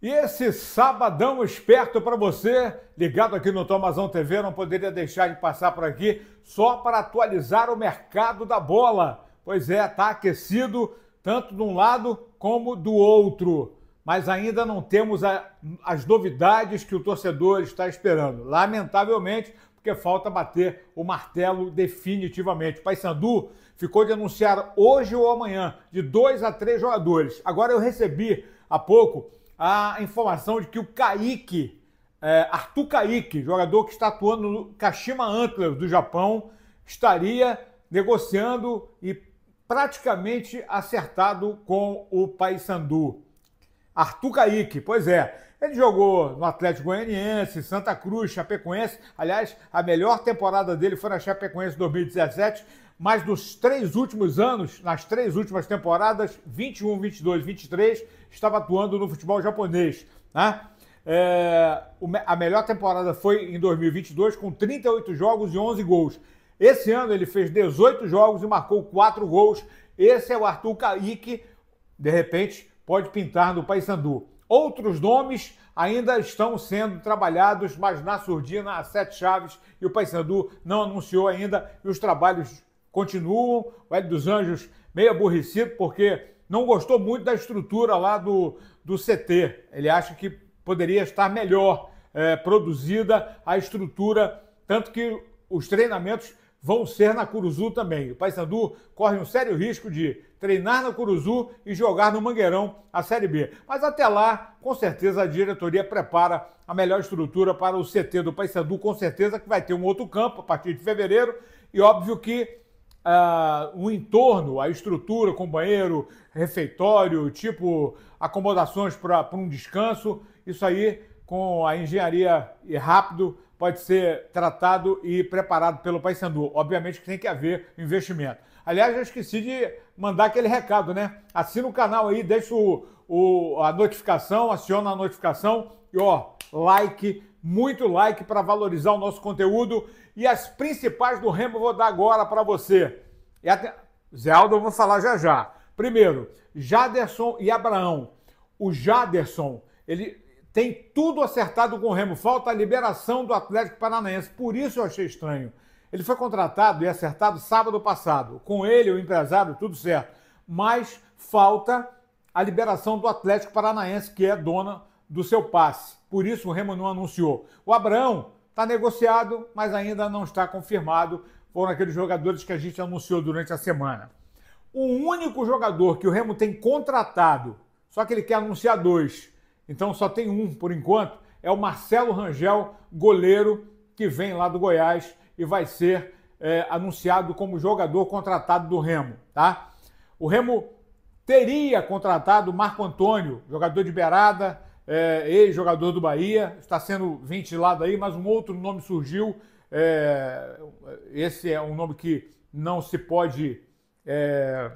E esse sabadão esperto para você, ligado aqui no Tomazão TV, não poderia deixar de passar por aqui só para atualizar o mercado da bola. Pois é, está aquecido tanto de um lado como do outro. Mas ainda não temos a, as novidades que o torcedor está esperando. Lamentavelmente, porque falta bater o martelo definitivamente. Paysandu ficou de anunciar hoje ou amanhã de dois a três jogadores. Agora eu recebi há pouco a informação de que o Kaique, é, Arthur Kaique, jogador que está atuando no Kashima Antlers do Japão, estaria negociando e praticamente acertado com o Paysandu. Arthur Kaique, pois é. Ele jogou no Atlético Goianiense, Santa Cruz, Chapecoense. Aliás, a melhor temporada dele foi na Chapecoense 2017, mas nos três últimos anos, nas três últimas temporadas, 21, 22, 23, estava atuando no futebol japonês. Né? É, a melhor temporada foi em 2022, com 38 jogos e 11 gols. Esse ano ele fez 18 jogos e marcou 4 gols. Esse é o Arthur Kaique, de repente, pode pintar no Paysandu. Outros nomes ainda estão sendo trabalhados, mas na surdina, a sete chaves e o Paysandu não anunciou ainda e os trabalhos continuam. O Hélio dos Anjos meio aborrecido porque não gostou muito da estrutura lá do, do CT. Ele acha que poderia estar melhor é, produzida a estrutura, tanto que os treinamentos vão ser na Curuzu também. O Paysandu corre um sério risco de treinar na Curuzu e jogar no Mangueirão a Série B. Mas até lá, com certeza a diretoria prepara a melhor estrutura para o CT do Paysandu, com certeza que vai ter um outro campo a partir de fevereiro e óbvio que Uh, o entorno, a estrutura com banheiro, refeitório, tipo acomodações para um descanso, isso aí com a engenharia e rápido pode ser tratado e preparado pelo Paysandu. Obviamente que tem que haver investimento. Aliás, eu esqueci de mandar aquele recado, né? Assina o canal aí, deixa o, o a notificação, aciona a notificação e ó, like, muito like para valorizar o nosso conteúdo. E as principais do Remo eu vou dar agora para você. E até... Zé Aldo, eu vou falar já já. Primeiro, Jaderson e Abraão. O Jaderson, ele tem tudo acertado com o Remo. Falta a liberação do Atlético Paranaense. Por isso eu achei estranho. Ele foi contratado e acertado sábado passado. Com ele, o empresário, tudo certo. Mas falta a liberação do Atlético Paranaense, que é dona do seu passe. Por isso o Remo não anunciou. O Abraão está negociado, mas ainda não está confirmado. Foram aqueles jogadores que a gente anunciou durante a semana. O único jogador que o Remo tem contratado, só que ele quer anunciar dois então só tem um por enquanto, é o Marcelo Rangel, goleiro que vem lá do Goiás e vai ser é, anunciado como jogador contratado do Remo, tá? O Remo teria contratado Marco Antônio, jogador de beirada, é, ex-jogador do Bahia, está sendo ventilado aí, mas um outro nome surgiu. É, esse é um nome que não se pode é,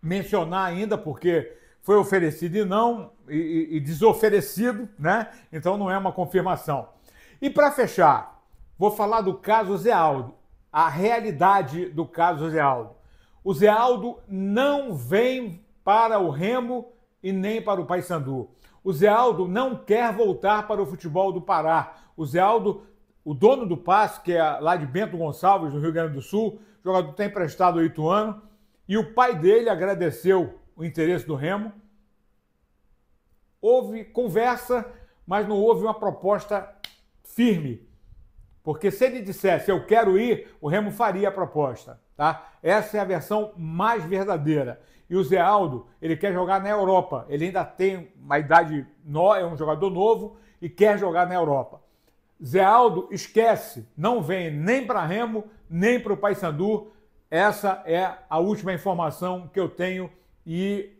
mencionar ainda, porque foi oferecido e não, e, e desoferecido, né? Então não é uma confirmação. E para fechar, vou falar do caso Zé Aldo, a realidade do caso Zé Aldo. O Zé Aldo não vem para o Remo e nem para o Paysandu. O Zé Aldo não quer voltar para o futebol do Pará. O Zé Aldo, o dono do passe, que é lá de Bento Gonçalves, no Rio Grande do Sul, jogador tem emprestado oito anos, e o pai dele agradeceu o interesse do Remo. Houve conversa, mas não houve uma proposta firme. Porque se ele dissesse eu quero ir, o Remo faria a proposta, tá? Essa é a versão mais verdadeira. E o Zé Aldo, ele quer jogar na Europa. Ele ainda tem uma idade, é um jogador novo e quer jogar na Europa. Zé Aldo esquece, não vem nem para Remo, nem para o Paysandu. Essa é a última informação que eu tenho e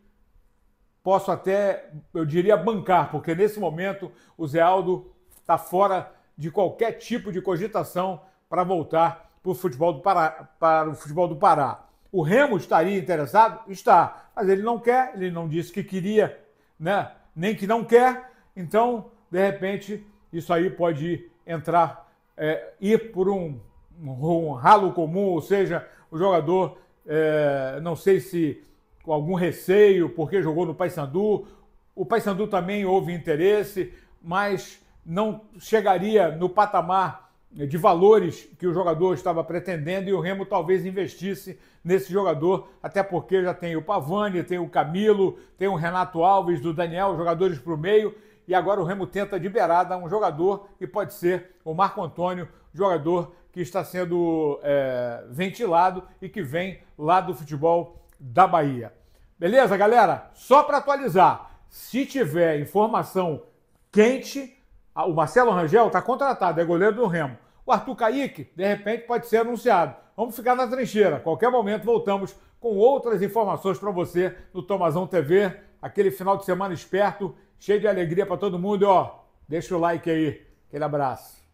posso até, eu diria, bancar, porque nesse momento o Zé Aldo está fora de qualquer tipo de cogitação para voltar para o futebol do Pará. Para o futebol do Pará. O Remo estaria interessado? Está, mas ele não quer, ele não disse que queria, né? nem que não quer, então, de repente, isso aí pode entrar, é, ir por um, um, ralo comum, ou seja, o jogador, é, não sei se com algum receio porque jogou no Paysandu. O Paysandu também houve interesse, mas não chegaria no patamar de valores que o jogador estava pretendendo e o Remo talvez investisse nesse jogador, até porque já tem o Pavani, tem o Camilo, tem o Renato Alves, do Daniel, jogadores para o meio e agora o Remo tenta de beirada um jogador que pode ser o Marco Antônio, jogador que está sendo é, ventilado e que vem lá do futebol da Bahia. Beleza, galera? Só para atualizar, se tiver informação quente, o Marcelo Rangel está contratado, é goleiro do Remo. O Arthur Caíque, de repente, pode ser anunciado. Vamos ficar na trincheira. Qualquer momento voltamos com outras informações para você no Tomazão TV. Aquele final de semana esperto, cheio de alegria para todo mundo. E, ó, deixa o like aí. Aquele abraço.